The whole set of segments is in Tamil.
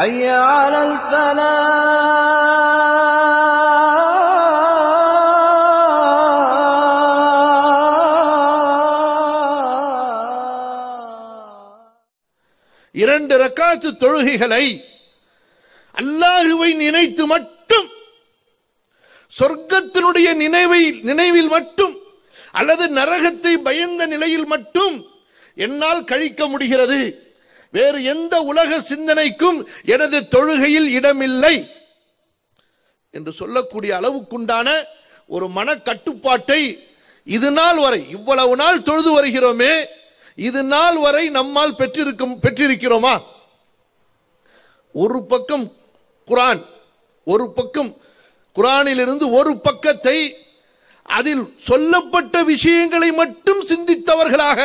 حي على الفلاح இரண்டு ரக்காத்து தொழுகைகளை அல்லாஹுவை நினைத்து மட்டும் சொர்க்கத்தினுடைய நினைவை நினைவில் மட்டும் அல்லது நரகத்தை பயந்த நிலையில் மட்டும் என்னால் கழிக்க முடிகிறது வேறு எந்த உலக சிந்தனைக்கும் எனது தொழுகையில் இடமில்லை என்று சொல்லக்கூடிய அளவுக்குண்டான ஒரு மன கட்டுப்பாட்டை இது நாள் வரை இவ்வளவு நாள் தொழுது வருகிறோமே இது நாள் வரை நம்மால் பெற்றிருக்கும் பெற்றிருக்கிறோமா ஒரு பக்கம் குரான் ஒரு பக்கம் குரானிலிருந்து ஒரு பக்கத்தை அதில் சொல்லப்பட்ட விஷயங்களை மட்டும் சிந்தித்தவர்களாக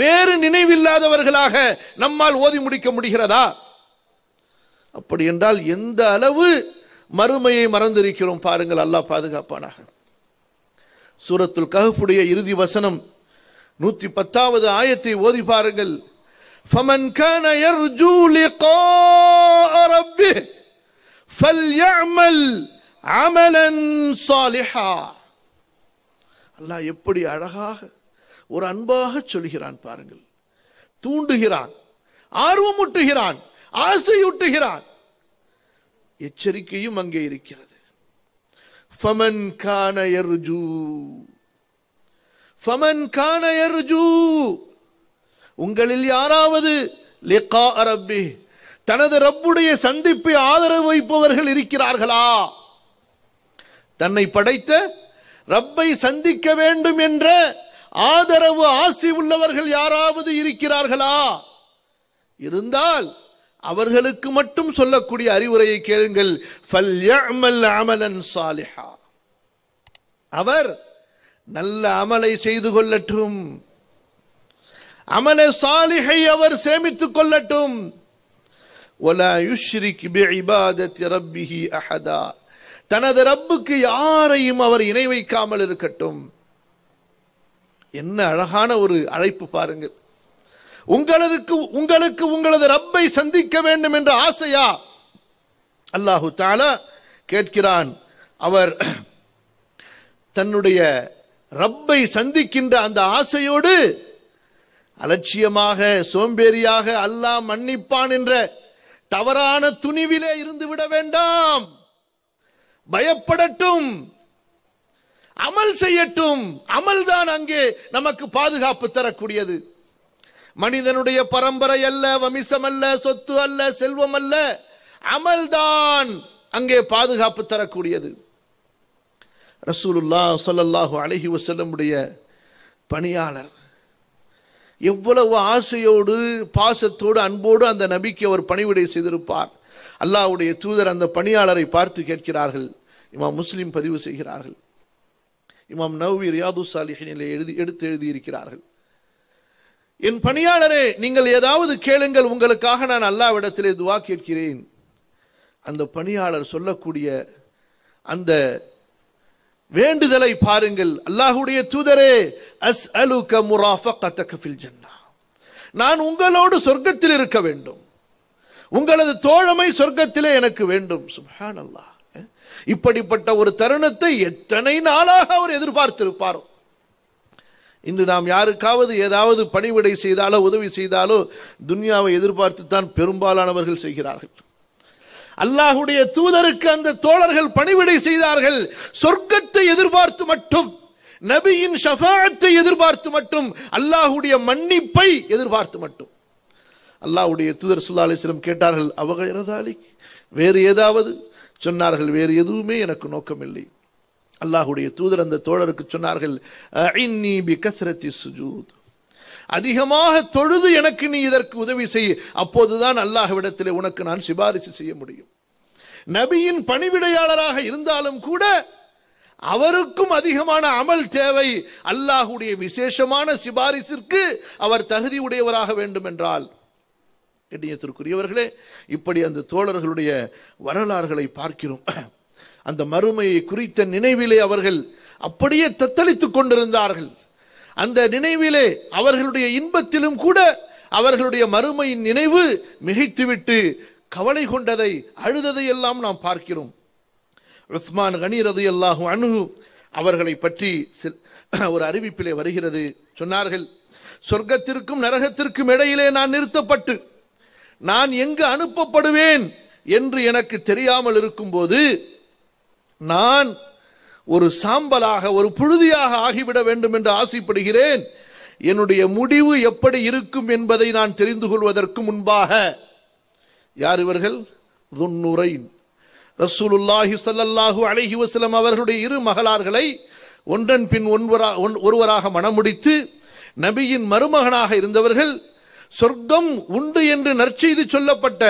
வேறு நினைவில்லாதவர்களாக நம்மால் ஓதி முடிக்க முடிகிறதா அப்படி என்றால் எந்த அளவு மறுமையை மறந்திருக்கிறோம் பாருங்கள் அல்லாஹ் பாதுகாப்பானாக சூரத்துல் கஹப்புடைய இறுதி வசனம் நூற்றி பத்தாவது ஆயத்தை ஓதி பாருங்கள் فمن كان يرجو لقاء ربه فليعمل عملا صالحا அல்லாஹ் எப்படி அழகாக ஒரு அன்பாக சொல்கிறான் பாருங்கள் தூண்டுகிறான் ஆர்வமூட்டுகிறான் ஆசையூட்டுகிறான் எச்சரிக்கையும் அங்கே இருக்கிறது உங்களில் யாராவது தனது ரப்புடைய சந்திப்பை ஆதரவு வைப்பவர்கள் இருக்கிறார்களா தன்னை படைத்த ரப்பை சந்திக்க வேண்டும் என்ற ஆதரவு ஆசி உள்ளவர்கள் யாராவது இருக்கிறார்களா இருந்தால் அவர்களுக்கு மட்டும் சொல்லக்கூடிய அறிவுரையை கேளுங்கள் அமலன் சாலிஹா அவர் நல்ல அமலை செய்து கொள்ளட்டும் அமல சாலிகை அவர் சேமித்துக் கொள்ளட்டும் தனது ரப்புக்கு யாரையும் அவர் இணை வைக்காமல் இருக்கட்டும் என்ன அழகான ஒரு அழைப்பு பாருங்கள் உங்களதுக்கு உங்களுக்கு உங்களது ரப்பை சந்திக்க வேண்டும் என்ற ஆசையா அல்லாஹு தாலா கேட்கிறான் அவர் தன்னுடைய ரப்பை சந்திக்கின்ற அந்த ஆசையோடு அலட்சியமாக சோம்பேறியாக அல்லாஹ் மன்னிப்பான் என்ற தவறான துணிவிலே இருந்து விட வேண்டாம் பயப்படட்டும் அமல் செய்யட்டும் அமல் தான் அங்கே நமக்கு பாதுகாப்பு தரக்கூடியது மனிதனுடைய பரம்பரை அல்ல வமிசம் அல்ல சொத்து அல்ல செல்வம் அல்ல அமல் தான் அங்கே பாதுகாப்பு தரக்கூடியது ரசூலுல்லா சொல்லல்லாஹு அழகி வசல்லமுடைய பணியாளர் எவ்வளவு ஆசையோடு பாசத்தோடு அன்போடு அந்த நபிக்கு அவர் பணிவிடை செய்திருப்பார் அல்லாவுடைய தூதர் அந்த பணியாளரை பார்த்து கேட்கிறார்கள் இவன் முஸ்லீம் பதிவு செய்கிறார்கள் இமாம் நவ்வி ரியாது சாலிஹினிலே எழுதி எடுத்து எழுதியிருக்கிறார்கள் என் பணியாளரே நீங்கள் ஏதாவது கேளுங்கள் உங்களுக்காக நான் அல்லாவிடத்திலே துவா கேட்கிறேன் அந்த பணியாளர் சொல்லக்கூடிய அந்த வேண்டுதலை பாருங்கள் அல்லாஹுடைய தூதரே அஸ் அலு நான் உங்களோடு சொர்க்கத்தில் இருக்க வேண்டும் உங்களது தோழமை சொர்க்கத்திலே எனக்கு வேண்டும் சுபான் அல்லாஹ் இப்படிப்பட்ட ஒரு தருணத்தை எத்தனை நாளாக அவர் எதிர்பார்த்திருப்பாரோ இன்று நாம் யாருக்காவது ஏதாவது பணிவிடை செய்தாலோ உதவி செய்தாலோ துன்யாவை எதிர்பார்த்துத்தான் பெரும்பாலானவர்கள் செய்கிறார்கள் அல்லாஹுடைய தூதருக்கு அந்த தோழர்கள் பணிவிடை செய்தார்கள் சொர்க்கத்தை எதிர்பார்த்து மட்டும் நபியின் ஷஃபாத்தை எதிர்பார்த்து மட்டும் அல்லாஹுடைய மன்னிப்பை எதிர்பார்த்து மட்டும் அல்லாஹுடைய தூதர் சுல்லாலேஸ்வரம் கேட்டார்கள் அவகைரதாலி வேறு ஏதாவது சொன்னார்கள் வேறு எதுவுமே எனக்கு நோக்கமில்லை அல்லாஹுடைய தூதர் அந்த தோழருக்கு சொன்னார்கள் சுஜூத் அதிகமாக தொழுது எனக்கு நீ இதற்கு உதவி செய் அப்போதுதான் அல்லாஹ்விடத்தில் உனக்கு நான் சிபாரிசு செய்ய முடியும் நபியின் பணிவிடையாளராக இருந்தாலும் கூட அவருக்கும் அதிகமான அமல் தேவை அல்லாஹுடைய விசேஷமான சிபாரிசிற்கு அவர் தகுதி உடையவராக வேண்டும் என்றால் கண்ணியத்திற்குரியவர்களே இப்படி அந்த தோழர்களுடைய வரலாறுகளை பார்க்கிறோம் அந்த மறுமையை குறித்த நினைவிலே அவர்கள் அப்படியே தத்தளித்துக் கொண்டிருந்தார்கள் அந்த நினைவிலே அவர்களுடைய இன்பத்திலும் கூட அவர்களுடைய மறுமையின் நினைவு மிகைத்துவிட்டு கவலை கொண்டதை அழுததை எல்லாம் நாம் பார்க்கிறோம் உஸ்மான் கனீரது எல்லாகும் அணு அவர்களை பற்றி ஒரு அறிவிப்பிலே வருகிறது சொன்னார்கள் சொர்க்கத்திற்கும் நரகத்திற்கும் இடையிலே நான் நிறுத்தப்பட்டு நான் எங்கு அனுப்பப்படுவேன் என்று எனக்கு தெரியாமல் இருக்கும்போது நான் ஒரு சாம்பலாக ஒரு புழுதியாக ஆகிவிட வேண்டும் என்று ஆசைப்படுகிறேன் என்னுடைய முடிவு எப்படி இருக்கும் என்பதை நான் தெரிந்து கொள்வதற்கு முன்பாக யார் இவர்கள் துன்னுரைன் ரசூலுல்லாஹி சல்லல்லாஹு அலஹி வசலம் அவர்களுடைய இரு மகளார்களை ஒன்றன் பின் ஒன்வரா ஒருவராக மணமுடித்து நபியின் மருமகனாக இருந்தவர்கள் சொர்க்கம் உண்டு என்று நற்செய்து சொல்லப்பட்ட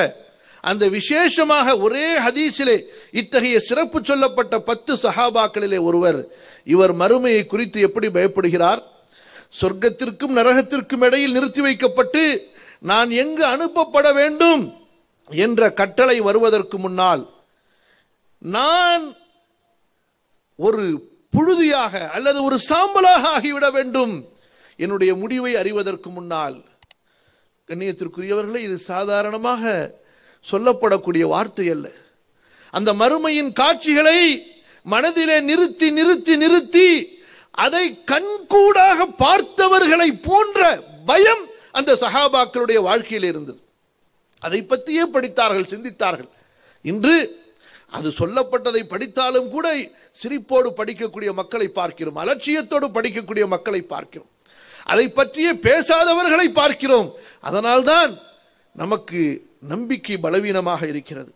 அந்த விசேஷமாக ஒரே ஹதீசிலே இத்தகைய சிறப்பு சொல்லப்பட்ட பத்து சஹாபாக்களிலே ஒருவர் இவர் மறுமையை குறித்து எப்படி பயப்படுகிறார் சொர்க்கத்திற்கும் நரகத்திற்கும் இடையில் நிறுத்தி வைக்கப்பட்டு நான் எங்கு அனுப்பப்பட வேண்டும் என்ற கட்டளை வருவதற்கு முன்னால் நான் ஒரு புழுதியாக அல்லது ஒரு சாம்பலாக ஆகிவிட வேண்டும் என்னுடைய முடிவை அறிவதற்கு முன்னால் கண்ணியத்திற்குரியவர்களே இது சாதாரணமாக சொல்லப்படக்கூடிய வார்த்தை அல்ல அந்த மறுமையின் காட்சிகளை மனதிலே நிறுத்தி நிறுத்தி நிறுத்தி அதை கண்கூடாக பார்த்தவர்களை போன்ற பயம் அந்த சகாபாக்களுடைய வாழ்க்கையில் இருந்தது அதை பற்றியே படித்தார்கள் சிந்தித்தார்கள் இன்று அது சொல்லப்பட்டதை படித்தாலும் கூட சிரிப்போடு படிக்கக்கூடிய மக்களை பார்க்கிறோம் அலட்சியத்தோடு படிக்கக்கூடிய மக்களை பார்க்கிறோம் அதை பற்றியே பேசாதவர்களை பார்க்கிறோம் அதனால்தான் நமக்கு நம்பிக்கை பலவீனமாக இருக்கிறது